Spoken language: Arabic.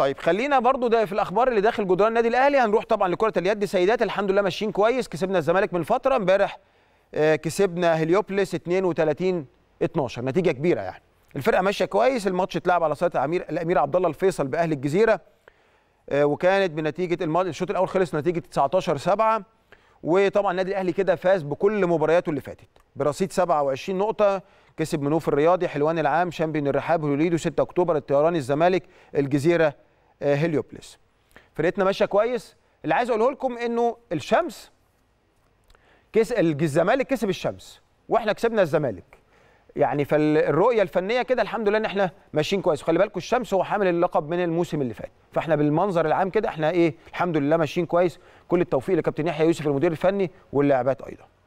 طيب خلينا برضو ده في الاخبار اللي داخل جدران النادي الاهلي هنروح طبعا لكره اليد سيدات الحمد لله ماشيين كويس كسبنا الزمالك من فتره امبارح آه، كسبنا هليوبلس 32 12 نتيجه كبيره يعني الفرقه ماشيه كويس الماتش اتلعب على صاله الامير الامير عبد الله الفيصل باهل الجزيره آه، وكانت بنتيجه الشوط الاول خلص نتيجه 19 7 وطبعا النادي الاهلي كده فاز بكل مبارياته اللي فاتت برصيد 27 نقطه كسب منوف الرياضي حلوان العام شامبيون الرحاب هوليدو 6 اكتوبر الطيران الزمالك الجزيره آه، هيليوبليس فرقتنا ماشيه كويس اللي عايز اقوله لكم انه الشمس كس الزمالك كسب الشمس واحنا كسبنا الزمالك يعني فالرؤيه الفنيه كده الحمد لله ان احنا ماشيين كويس خلي بالكم الشمس هو حامل اللقب من الموسم اللي فات فاحنا بالمنظر العام كده احنا ايه الحمد لله ماشيين كويس كل التوفيق لكابتن يحيى يوسف المدير الفني واللاعبات ايضا